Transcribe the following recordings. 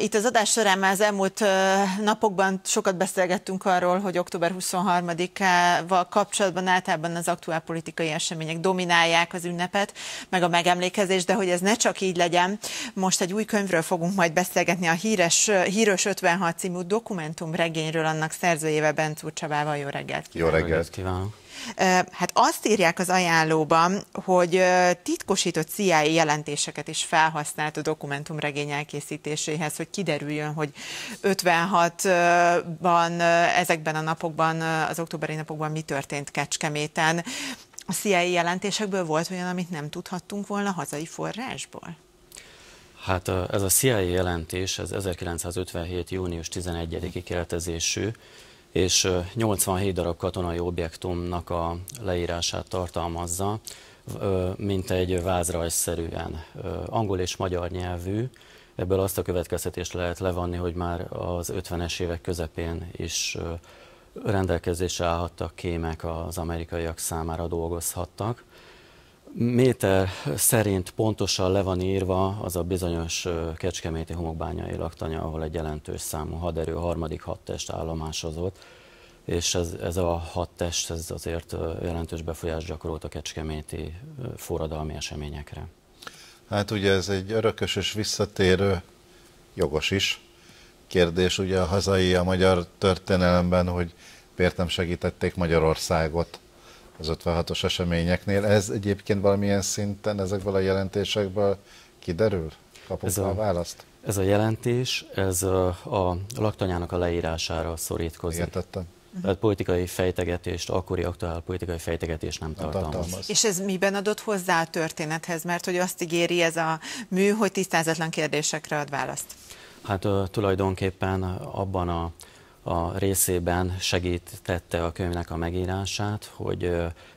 Itt az adás során már az elmúlt napokban sokat beszélgettünk arról, hogy október 23-ával kapcsolatban általában az aktuál politikai események dominálják az ünnepet, meg a megemlékezés, de hogy ez ne csak így legyen. Most egy új könyvről fogunk majd beszélgetni, a híres, Híros 56 című dokumentum regényről, annak szerzőjével Bentúr Csabával. Jó reggelt! Jó reggelt! Kívánok! Hát azt írják az ajánlóban, hogy titkosított CIA jelentéseket is felhasznált a dokumentumregény elkészítéséhez, hogy kiderüljön, hogy 56-ban, ezekben a napokban, az októberi napokban mi történt Kecskeméten. A CIA jelentésekből volt olyan, amit nem tudhattunk volna hazai forrásból? Hát ez a CIA jelentés, ez 1957. június 11-i keletezésű, és 87 darab katonai objektumnak a leírását tartalmazza, mint egy vázrajzszerűen. Angol és magyar nyelvű, ebből azt a következtetést lehet levanni, hogy már az 50-es évek közepén is rendelkezésre állhattak kémek az amerikaiak számára dolgozhattak méter szerint pontosan le van írva az a bizonyos kecskeméti homokbányai laktanya, ahol egy jelentős számú haderő harmadik hadtest állomásozott, és ez, ez a hadtest ez azért jelentős befolyást gyakorolt a kecskeméti forradalmi eseményekre. Hát ugye ez egy örökös és visszatérő, jogos is kérdés ugye a hazai, a magyar történelemben, hogy miért nem segítették Magyarországot az 56-os eseményeknél. Ez egyébként valamilyen szinten ezekből a jelentésekből kiderül? Kapunk ez a, választ? Ez a jelentés, ez a, a laktanyának a leírására szorítkozik. Értettem. Tehát mhm. politikai fejtegetést, akkori aktuál politikai fejtegetést nem, nem tartalmaz. tartalmaz. És ez miben adott hozzá a történethez? Mert hogy azt ígéri ez a mű, hogy tisztázatlan kérdésekre ad választ. Hát uh, tulajdonképpen abban a a részében segítette a könyvnek a megírását, hogy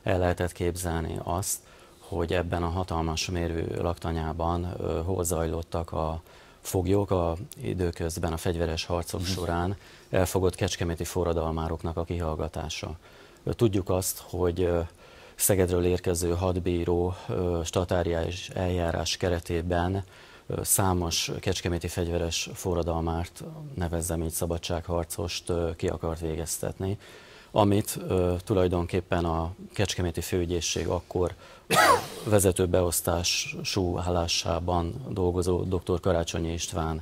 el lehetett képzelni azt, hogy ebben a hatalmas mérő laktanyában hol zajlottak a foglyok a időközben a fegyveres harcok mhm. során elfogott kecskeméti forradalmároknak a kihallgatása. Tudjuk azt, hogy Szegedről érkező hadbíró statáriás eljárás keretében számos kecskeméti fegyveres forradalmárt, nevezzem így szabadságharcost ki akart végeztetni, amit tulajdonképpen a kecskeméti főügyészség akkor vezető beosztású állásában dolgozó dr. Karácsonyi István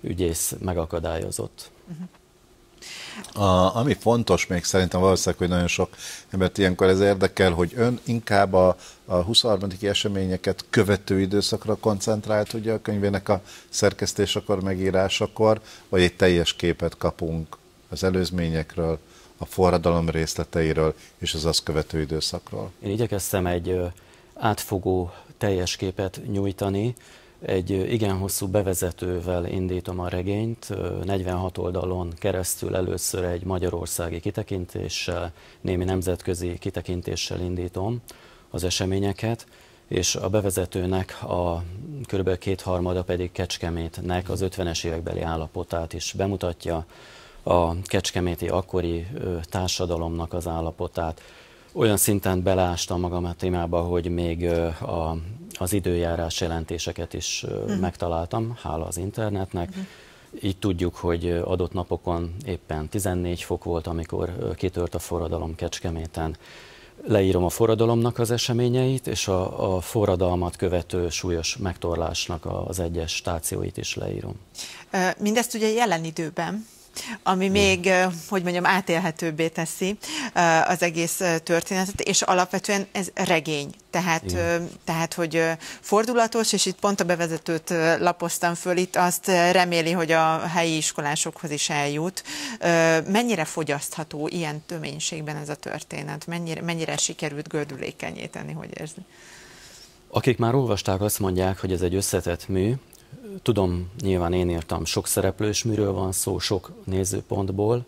ügyész megakadályozott. Uh-huh. A, ami fontos még szerintem valószínűleg, hogy nagyon sok embert ilyenkor ez érdekel, hogy ön inkább a, a 23. eseményeket követő időszakra koncentrált ugye a könyvének a szerkesztésekor, megírásakor, vagy egy teljes képet kapunk az előzményekről, a forradalom részleteiről és az azt követő időszakról? Én igyekeztem egy átfogó teljes képet nyújtani, egy igen hosszú bevezetővel indítom a regényt, 46 oldalon keresztül először egy magyarországi kitekintéssel, némi nemzetközi kitekintéssel indítom az eseményeket, és a bevezetőnek a kb. kétharmada pedig Kecskemétnek az 50-es évekbeli állapotát is bemutatja, a kecskeméti akkori társadalomnak az állapotát. Olyan szinten belástam magam a témába, hogy még a az időjárás jelentéseket is uh-huh. megtaláltam, hála az internetnek. Uh-huh. Így tudjuk, hogy adott napokon éppen 14 fok volt, amikor kitört a forradalom Kecskeméten. Leírom a forradalomnak az eseményeit, és a, a forradalmat követő súlyos megtorlásnak az egyes stációit is leírom. Mindezt ugye jelen időben, ami még, hogy mondjam, átélhetőbbé teszi az egész történetet, és alapvetően ez regény. Tehát, tehát, hogy fordulatos, és itt pont a bevezetőt lapoztam föl, itt azt reméli, hogy a helyi iskolásokhoz is eljut. Mennyire fogyasztható ilyen töménységben ez a történet? Mennyire, mennyire sikerült gördülékenyé tenni, hogy érzi? Akik már olvasták, azt mondják, hogy ez egy összetett mű, tudom, nyilván én írtam, sok szereplős műről van szó, sok nézőpontból.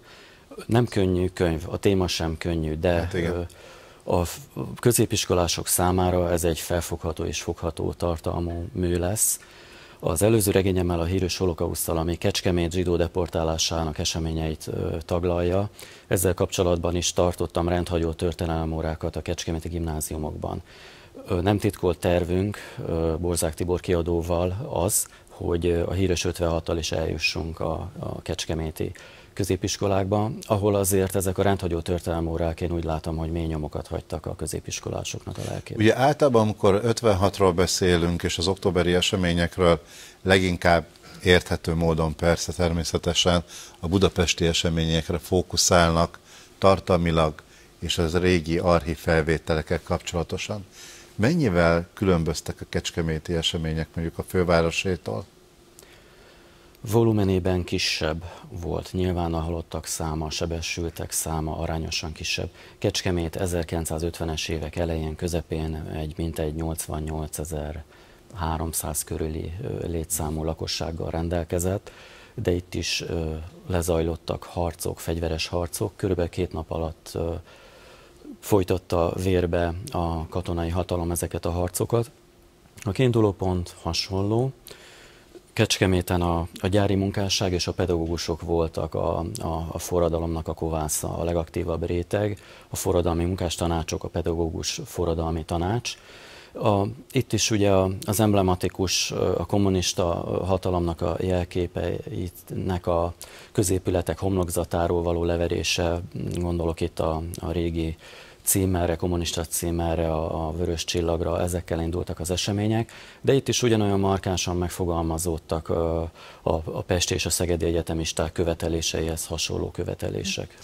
Nem könnyű könyv, a téma sem könnyű, de hát a középiskolások számára ez egy felfogható és fogható tartalmú mű lesz. Az előző regényemmel a hírös holokausztal, ami Kecskemét zsidó deportálásának eseményeit taglalja, ezzel kapcsolatban is tartottam rendhagyó történelemórákat a Kecskeméti gimnáziumokban. Nem titkolt tervünk Borzák Tibor kiadóval az, hogy a híres 56-tal is eljussunk a, a kecskeméti középiskolákba, ahol azért ezek a rendhagyó történelmórák, én úgy látom, hogy mély nyomokat hagytak a középiskolásoknak a lelkében. Ugye általában, amikor 56-ról beszélünk, és az októberi eseményekről leginkább érthető módon persze természetesen a budapesti eseményekre fókuszálnak tartalmilag és az régi archív felvételekkel kapcsolatosan. Mennyivel különböztek a kecskeméti események mondjuk a fővárosétól? Volumenében kisebb volt, nyilván a halottak száma, a sebesültek száma arányosan kisebb. Kecskemét 1950-es évek elején, közepén egy mintegy 88 ezer 300 körüli létszámú lakossággal rendelkezett, de itt is lezajlottak harcok, fegyveres harcok, körülbelül két nap alatt folytatta vérbe a katonai hatalom ezeket a harcokat. A kiinduló pont hasonló. Kecskeméten a, a gyári munkásság és a pedagógusok voltak a, a, a forradalomnak a kovásza, a legaktívabb réteg, a forradalmi munkástanácsok, a pedagógus forradalmi tanács. A, itt is ugye az emblematikus, a kommunista hatalomnak a jelképeinek a középületek homlokzatáról való leverése, gondolok itt a, a régi címerre, kommunista címerre, a, a vörös csillagra, ezekkel indultak az események, de itt is ugyanolyan markánsan megfogalmazódtak a, a, a Pesti és a Szegedi Egyetemisták követeléseihez hasonló követelések.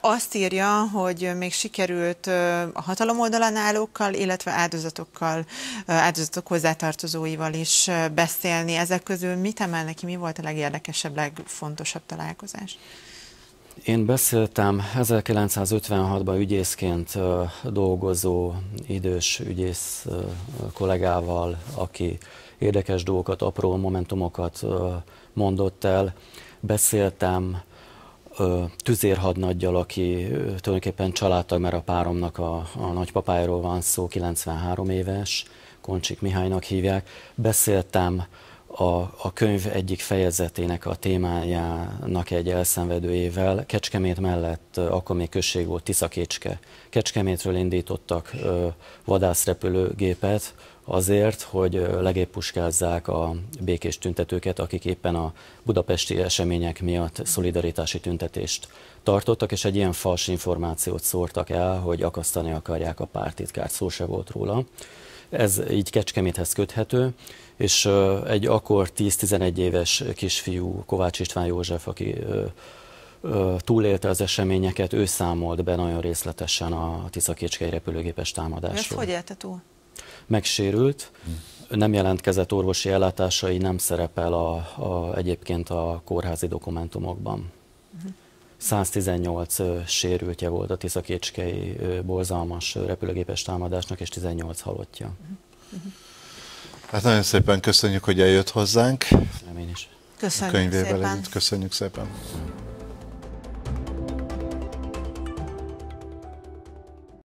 Azt írja, hogy még sikerült a hatalom oldalán állókkal, illetve áldozatokkal, áldozatok hozzátartozóival is beszélni. Ezek közül mit emel neki, mi volt a legérdekesebb, legfontosabb találkozás? Én beszéltem 1956-ban ügyészként dolgozó idős ügyész kollégával, aki érdekes dolgokat, apró momentumokat mondott el. Beszéltem tüzérhadnaggyal, aki tulajdonképpen családtag, mert a páromnak a, a nagypapájáról van szó, 93 éves, Koncsik Mihálynak hívják. Beszéltem a, a könyv egyik fejezetének a témájának egy elszenvedőjével. Kecskemét mellett akkor még község volt Tiszakécske. Kecskemétről indítottak ö, vadászrepülőgépet azért, hogy legépuskázzák a békés tüntetőket, akik éppen a budapesti események miatt szolidaritási tüntetést tartottak, és egy ilyen fals információt szórtak el, hogy akasztani akarják a pártitkárt. Szó se volt róla. Ez így Kecskeméthez köthető, és egy akkor 10-11 éves kisfiú, Kovács István József, aki túlélte az eseményeket, ő számolt be nagyon részletesen a Tiszakécskei repülőgépes támadásról. Ezt hogy élte túl? Megsérült, nem jelentkezett orvosi ellátásai, nem szerepel a, a, egyébként a kórházi dokumentumokban. 118 sérültje volt a Tiszakécskei borzalmas repülőgépes támadásnak, és 18 halottja. Hát nagyon szépen köszönjük, hogy eljött hozzánk. Nem én is. Köszönjük szépen. Együtt. Köszönjük szépen.